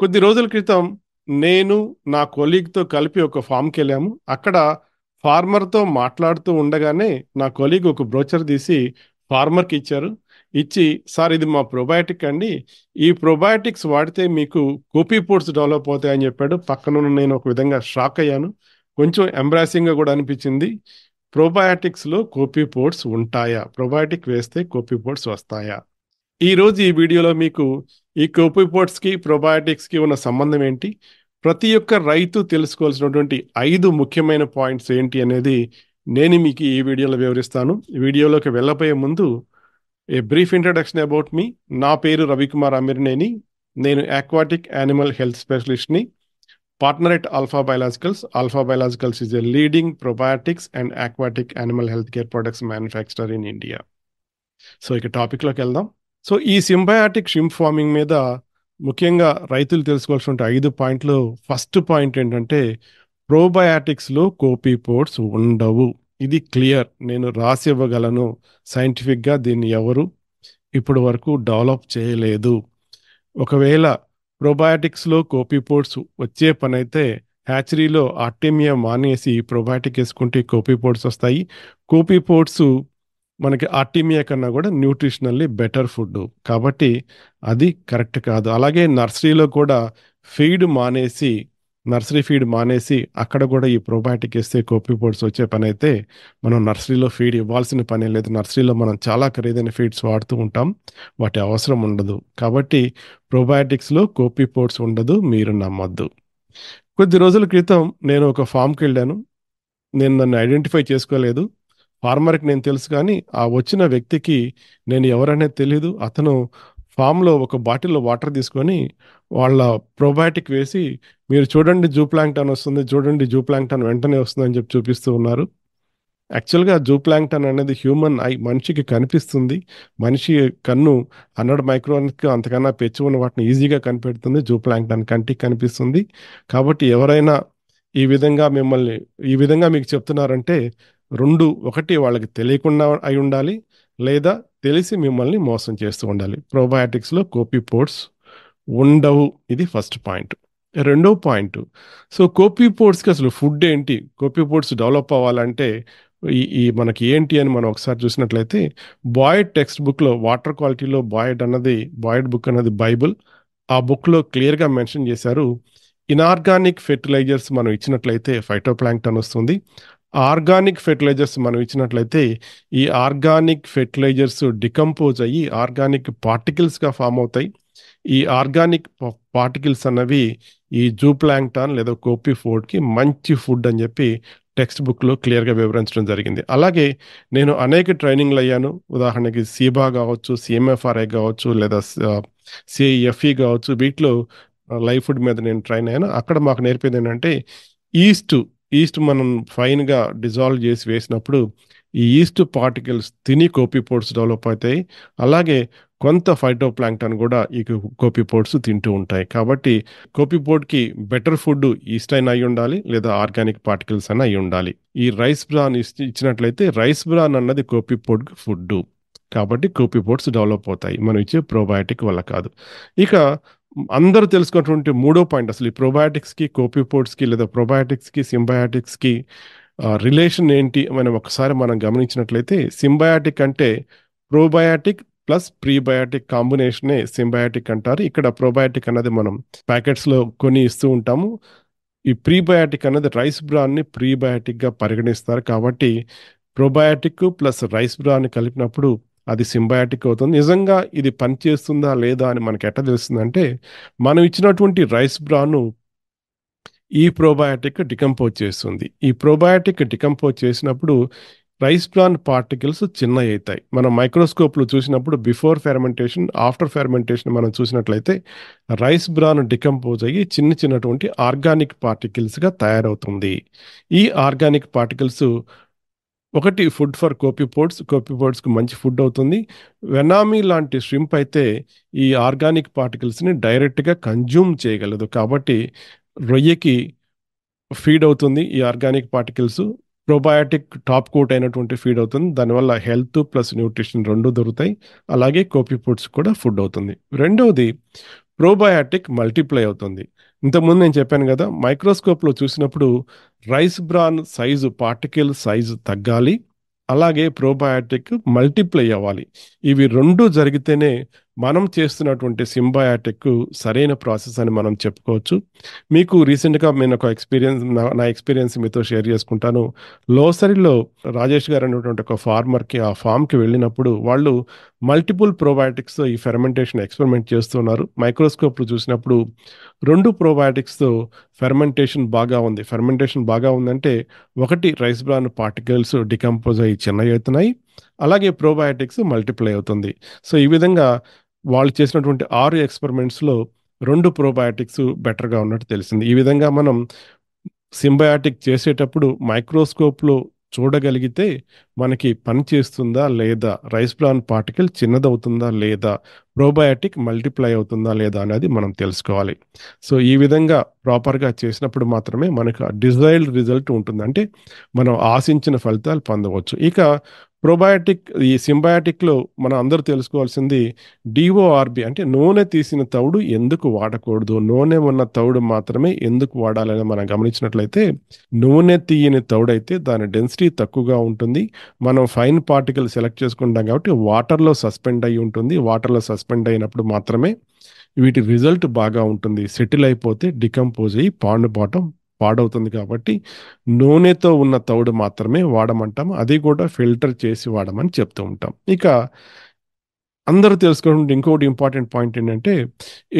కొద్ది రోజుల క్రితం నేను నా కొలీగ్తో కలిపి ఒక ఫామ్కి వెళ్ళాము అక్కడ ఫార్మర్తో మాట్లాడుతూ ఉండగానే నా కొలీగ్ ఒక బ్రోచర్ తీసి ఫార్మర్కి ఇచ్చారు ఇచ్చి సార్ ఇది మా ప్రొబయాటిక్ అండి ఈ ప్రొబయాటిక్స్ వాడితే మీకు పోర్ట్స్ డెవలప్ అవుతాయని చెప్పాడు పక్కనున్న నేను ఒక విధంగా షాక్ అయ్యాను కొంచెం ఎంబ్రాసింగ్గా కూడా అనిపించింది ప్రొబయాటిక్స్లో పోర్ట్స్ ఉంటాయా ప్రొబయాటిక్ వేస్తే కోపీ పోర్ట్స్ వస్తాయా ఈరోజు ఈ వీడియోలో మీకు ఈ కోపిపోట్స్కి ప్రొబయాటిక్స్కి ఉన్న సంబంధం ఏంటి ప్రతి ఒక్క రైతు తెలుసుకోవాల్సినటువంటి ఐదు ముఖ్యమైన పాయింట్స్ ఏంటి అనేది నేను మీకు ఈ వీడియోలో వివరిస్తాను వీడియోలోకి వెళ్ళబోయే ముందు a brief introduction about me నా పేరు రవికుమార్ అమీర్నేని నేను ఆక్వాటిక్ యానిమల్ హెల్త్ స్పెషలిస్ట్ని partner at Alpha Biologicals Alpha Biologicals is a leading probiotics and aquatic animal health care products manufacturer in India so ఇక టాపిక్లోకి వెళ్దాం సో ఈ సింబయాటిక్ షిమ్ ఫార్మింగ్ మీద ముఖ్యంగా రైతులు తెలుసుకోవాల్సిన ఐదు పాయింట్లు ఫస్ట్ పాయింట్ ఏంటంటే ప్రోబయాటిక్స్లో పోర్ట్స్ ఉండవు ఇది క్లియర్ నేను రాసి ఇవ్వగలను సైంటిఫిక్గా దీన్ని ఎవరు ఇప్పటి వరకు డెవలప్ చేయలేదు ఒకవేళ ప్రోబయాటిక్స్లో కోపీపోర్ట్స్ వచ్చే పని అయితే హ్యాచరీలో ఆర్టీమియా మానేసి ప్రోబయాటిక్ వేసుకుంటే కోపీపోర్ట్స్ వస్తాయి కోపీపోర్ట్స్ మనకి ఆర్టీమియా కన్నా కూడా న్యూట్రిషనల్లీ బెటర్ ఫుడ్ కాబట్టి అది కరెక్ట్ కాదు అలాగే నర్సరీలో కూడా ఫీడ్ మానేసి నర్సరీ ఫీడ్ మానేసి అక్కడ కూడా ఈ ప్రోబయాటిక్ ఇస్తే కోపిపోడ్స్ వచ్చే పని అయితే మనం నర్సరీలో ఫీడ్ ఇవ్వాల్సిన పని లేదు నర్సరీలో మనం చాలా ఖరీదైన ఫీడ్స్ వాడుతూ ఉంటాం వాటి అవసరం ఉండదు కాబట్టి ప్రోబయాటిక్స్లో కోపిపోడ్స్ ఉండదు మీరు నమ్మద్దు కొద్ది రోజుల క్రితం నేను ఒక ఫామ్కి వెళ్ళాను నేను నన్ను ఐడెంటిఫై చేసుకోలేదు ఫార్మర్కి నేను తెలుసు కానీ ఆ వచ్చిన వ్యక్తికి నేను ఎవరనేది తెలీదు అతను ఫామ్లో ఒక బాటిల్లో వాటర్ తీసుకొని వాళ్ళ ప్రోబయాటిక్ వేసి మీరు చూడండి జూ ప్లాంక్టన్ వస్తుంది చూడండి జూ ప్లాంక్టన్ వెంటనే వస్తుంది అని చెప్పి చూపిస్తూ ఉన్నారు యాక్చువల్గా జూ ప్లాంక్టన్ అనేది హ్యూమన్ ఐ మనిషికి కనిపిస్తుంది మనిషి కన్ను హండ్రెడ్ మైక్రోన్కి అంతకన్నా పెంచి ఉన్న వాటిని ఈజీగా కనిపెడుతుంది జూ ప్లాంక్టన్ కంటికి కనిపిస్తుంది కాబట్టి ఎవరైనా ఈ విధంగా మిమ్మల్ని ఈ విధంగా మీకు చెప్తున్నారంటే రెండు ఒకటి వాళ్ళకి తెలియకుండా అయి ఉండాలి లేదా తెలిసి మిమ్మల్ని మోసం చేస్తూ ఉండాలి ప్రోబయాటిక్స్లో కోపీపోర్ట్స్ ఉండవు ఇది ఫస్ట్ పాయింట్ రెండో పాయింట్ సో కోపీపోర్ట్స్కి అసలు ఫుడ్ ఏంటి కోపీపోర్ట్స్ డెవలప్ అవ్వాలంటే ఈ ఈ మనకి ఏంటి అని మనం ఒకసారి చూసినట్లయితే బాయిడ్ టెక్స్ట్ బుక్లో వాటర్ క్వాలిటీలో బాయిడ్ అన్నది బాయిడ్ బుక్ అన్నది బైబుల్ ఆ బుక్లో క్లియర్గా మెన్షన్ చేశారు ఇనార్గానిక్ ఫెర్టిలైజర్స్ మనం ఇచ్చినట్లయితే ఫైటోప్లాంక్టన్ వస్తుంది ఆర్గానిక్ ఫెర్టిలైజర్స్ మనం ఇచ్చినట్లయితే ఈ ఆర్గానిక్ ఫెర్టిలైజర్స్ డికంపోజ్ అయ్యి ఆర్గానిక్ పార్టికల్స్గా ఫామ్ అవుతాయి ఈ ఆర్గానిక్ పార్టికల్స్ అన్నవి ఈ జూ ప్లాంక్టాన్ లేదా కోపీ ఫోర్డ్కి మంచి ఫుడ్ అని చెప్పి టెక్స్ట్ బుక్లో క్లియర్గా వివరించడం జరిగింది అలాగే నేను అనేక ట్రైనింగ్లు అయ్యాను ఉదాహరణకి సీబా కావచ్చు సిఎంఎఫ్ఆర్ఐ కావచ్చు లేదా సిఎఫ్ఈ కావచ్చు వీటిలో లైఫ్ ఫుడ్ మీద నేను ట్రైన్ అయ్యాను అక్కడ మాకు నేర్పేది ఏంటంటే ఈస్ట్ ఈస్ట్ మనం ఫైన్గా డిజాల్వ్ చేసి వేసినప్పుడు ఈ ఈస్ట్ పార్టికల్స్ తిని పోర్ట్స్ డెవలప్ అవుతాయి అలాగే కొంత ప్లాంక్టన్ కూడా ఈ పోర్ట్స్ తింటూ ఉంటాయి కాబట్టి కోపిపోడ్కి బెటర్ ఫుడ్ ఈస్ట్ అయినా అయి ఉండాలి లేదా ఆర్గానిక్ పార్టికల్స్ అయినా అయి ఉండాలి ఈ రైస్ బ్రాన్ ఇచ్చినట్లయితే రైస్ బ్రాన్ అన్నది కోపిపోడ్కి ఫుడ్ కాబట్టి పోర్ట్స్ డెవలప్ అవుతాయి మనం ఇచ్చే ప్రోబయాటిక్ వల్ల కాదు ఇక అందరూ తెలుసుకున్నటువంటి మూడో పాయింట్ అసలు ఈ ప్రోబయాటిక్స్కి కోపిపోర్ట్స్కి లేదా ప్రోబయాటిక్స్కి సింబయాటిక్స్కి రిలేషన్ ఏంటి మనం ఒకసారి మనం గమనించినట్లయితే సింబయాటిక్ అంటే ప్రోబయాటిక్ ప్లస్ ప్రీబయాటిక్ కాంబినేషనే సింబయాటిక్ అంటారు ఇక్కడ ప్రోబయాటిక్ అన్నది మనం ప్యాకెట్స్లో కొని ఇస్తూ ఉంటాము ఈ ప్రీబయాటిక్ అన్నది రైస్ బ్రాన్ని ప్రీబయాటిక్గా పరిగణిస్తారు కాబట్టి ప్రోబయాటిక్ ప్లస్ రైస్ బ్రాన్ కలిపినప్పుడు అది సింబయాటిక్ అవుతుంది నిజంగా ఇది పనిచేస్తుందా లేదా అని మనకి ఎట్లా తెలుస్తుందంటే మనం ఇచ్చినటువంటి రైస్ బ్రాను ఈ ప్రోబయాటిక్ డికంపోజ్ చేస్తుంది ఈ ప్రోబయాటిక్ డికంపోజ్ చేసినప్పుడు రైస్ బ్రాన్ పార్టికల్స్ చిన్న అవుతాయి మనం మైక్రోస్కోప్లో చూసినప్పుడు బిఫోర్ ఫెర్మెంటేషన్ ఆఫ్టర్ ఫెర్మెంటేషన్ మనం చూసినట్లయితే రైస్ బ్రాన్ డికంపోజ్ అయ్యి చిన్న చిన్నటువంటి ఆర్గానిక్ పార్టికల్స్గా తయారవుతుంది ఈ ఆర్గానిక్ పార్టికల్స్ ఒకటి ఫుడ్ ఫర్ కోపిపోడ్స్ కోపిపోడ్స్కి మంచి ఫుడ్ అవుతుంది వెనామీ లాంటి ష్రింప్ అయితే ఈ ఆర్గానిక్ పార్టికల్స్ని డైరెక్ట్గా కన్జ్యూమ్ చేయగలదు కాబట్టి రొయ్యకి ఫీడ్ అవుతుంది ఈ organic particles probiotic top coat అయినటువంటి ఫీడ్ అవుతుంది దానివల్ల హెల్త్ ప్లస్ న్యూట్రిషన్ రెండు దొరుకుతాయి అలాగే కోపీ ఫుడ్స్ కూడా ఫుడ్ అవుతుంది రెండవది ప్రోబయాటిక్ మల్టిప్లై అవుతుంది ఇంతకుముందు నేను చెప్పాను కదా మైక్రోస్కోప్లో చూసినప్పుడు rice bran size particle size తగ్గాలి అలాగే ప్రోబయాటిక్ మల్టిప్లై అవ్వాలి ఇవి రెండు జరిగితేనే మనం చేస్తున్నటువంటి సింబయాటిక్ సరైన ప్రాసెస్ అని మనం చెప్పుకోవచ్చు మీకు రీసెంట్గా నేను ఒక ఎక్స్పీరియన్స్ నా ఎక్స్పీరియన్స్ మీతో షేర్ చేసుకుంటాను లోసరిలో రాజేష్ గారు అనేటువంటి ఒక ఫార్మర్కి ఆ ఫామ్కి వెళ్ళినప్పుడు వాళ్ళు మల్టిపుల్ ప్రోబయాటిక్స్తో ఈ ఫెర్మెంటేషన్ ఎక్స్పెరిమెంట్ చేస్తున్నారు మైక్రోస్కోప్లు చూసినప్పుడు రెండు ప్రోబయాటిక్స్తో ఫెర్మెంటేషన్ బాగా ఉంది ఫెర్మెంటేషన్ బాగా ఉందంటే ఒకటి రైస్ బ్రాన్ పార్టికల్స్ డికంపోజ్ అయ్యి చిన్నవి అవుతున్నాయి అలాగే ప్రోబయాటిక్స్ మల్టిప్లై అవుతుంది సో ఈ విధంగా వాళ్ళు చేసినటువంటి ఆరు ఎక్స్పెరిమెంట్స్లో రెండు ప్రోబయాటిక్స్ బెటర్గా ఉన్నట్టు తెలిసింది ఈ విధంగా మనం సింబయాటిక్ చేసేటప్పుడు మైక్రోస్కోప్లో చూడగలిగితే మనకి పని చేస్తుందా లేదా రైస్ ప్లాన్ పార్టికల్ చిన్నదవుతుందా లేదా ప్రోబయాటిక్ మల్టిప్లై అవుతుందా లేదా అనేది మనం తెలుసుకోవాలి సో ఈ విధంగా ప్రాపర్గా చేసినప్పుడు మాత్రమే మనకు డిజైర్డ్ రిజల్ట్ ఉంటుంది అంటే మనం ఆశించిన ఫలితాలు పొందవచ్చు ఇక ప్రోబయాటిక్ ఈ సింబయాటిక్లో మనం అందరూ తెలుసుకోవాల్సింది డిఓఆర్బి అంటే నూనె తీసిన తౌడు ఎందుకు వాడకూడదు నూనె ఉన్న తౌడు మాత్రమే ఎందుకు వాడాలని మనం గమనించినట్లయితే నూనె తీయని తౌడైతే దాని డెన్సిటీ తక్కువగా ఉంటుంది మనం ఫైన్ పార్టికల్ సెలెక్ట్ చేసుకుంటాం కాబట్టి వాటర్లో సస్పెండ్ అయి ఉంటుంది వాటర్లో సస్పెండ్ సస్పెండ్ అయినప్పుడు మాత్రమే వీటి రిజల్ట్ బాగా ఉంటుంది సెటిల్ అయిపోతే డికంపోజ్ అయ్యి పాండు బాటం పాడవుతుంది కాబట్టి నూనెతో ఉన్న తౌడు మాత్రమే వాడమంటాం అది కూడా ఫిల్టర్ చేసి వాడమని చెప్తూ ఉంటాం ఇక అందరూ తెలుసుకోవడం ఇంకోటి ఇంపార్టెంట్ పాయింట్ ఏంటంటే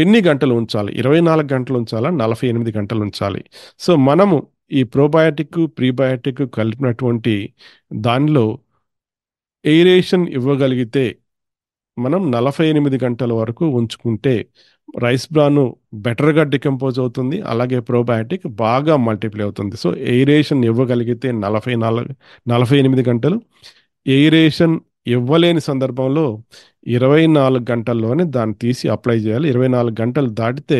ఎన్ని గంటలు ఉంచాలి ఇరవై నాలుగు గంటలు ఉంచాలా నలభై ఎనిమిది గంటలు ఉంచాలి సో మనము ఈ ప్రోబయాటిక్ ప్రీబయాటిక్ కలిపినటువంటి దానిలో ఎయిరేషన్ ఇవ్వగలిగితే మనం నలభై ఎనిమిది గంటల వరకు ఉంచుకుంటే రైస్ బ్రాను బెటర్గా డికంపోజ్ అవుతుంది అలాగే ప్రోబయాటిక్ బాగా మల్టిప్లై అవుతుంది సో ఎయిరేషన్ ఇవ్వగలిగితే నలభై నాలుగు నలభై ఎనిమిది గంటలు ఎయిరేషన్ ఇవ్వలేని సందర్భంలో ఇరవై నాలుగు గంటల్లోనే దాన్ని తీసి అప్లై చేయాలి ఇరవై నాలుగు గంటలు దాటితే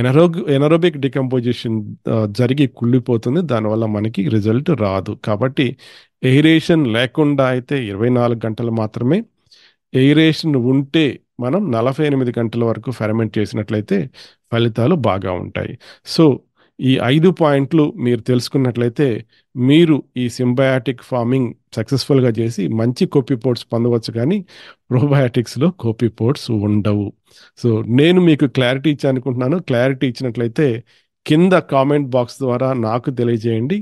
ఎనరో ఎనరోబిక్ డికంపోజిషన్ జరిగి కుళ్ళిపోతుంది దానివల్ల మనకి రిజల్ట్ రాదు కాబట్టి ఎయిరేషన్ లేకుండా అయితే ఇరవై నాలుగు గంటలు మాత్రమే ఎయిరేషన్ ఉంటే మనం నలభై ఎనిమిది గంటల వరకు ఫెరమెంట్ చేసినట్లయితే ఫలితాలు బాగా ఉంటాయి సో ఈ ఐదు పాయింట్లు మీరు తెలుసుకున్నట్లయితే మీరు ఈ సింబయాటిక్ ఫార్మింగ్ సక్సెస్ఫుల్గా చేసి మంచి పోర్ట్స్ పొందవచ్చు కానీ ప్రోబయాటిక్స్లో పోర్ట్స్ ఉండవు సో నేను మీకు క్లారిటీ ఇచ్చి అనుకుంటున్నాను క్లారిటీ ఇచ్చినట్లయితే కింద కామెంట్ బాక్స్ ద్వారా నాకు తెలియజేయండి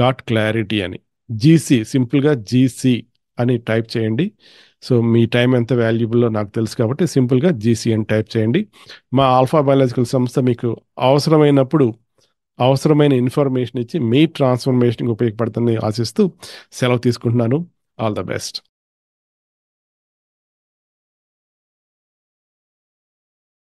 ఘాట్ క్లారిటీ అని జీసీ సింపుల్గా జీసీ అని టైప్ చేయండి సో మీ టైం ఎంత వాల్యుబుల్లో నాకు తెలుసు కాబట్టి సింపుల్గా జీసీఎన్ టైప్ చేయండి మా ఆల్ఫా బయాలజికల్ సంస్థ మీకు అవసరమైనప్పుడు అవసరమైన ఇన్ఫర్మేషన్ ఇచ్చి మీ ట్రాన్స్ఫర్మేషన్కి ఉపయోగపడుతుందని ఆశిస్తూ సెలవు తీసుకుంటున్నాను ఆల్ ద బెస్ట్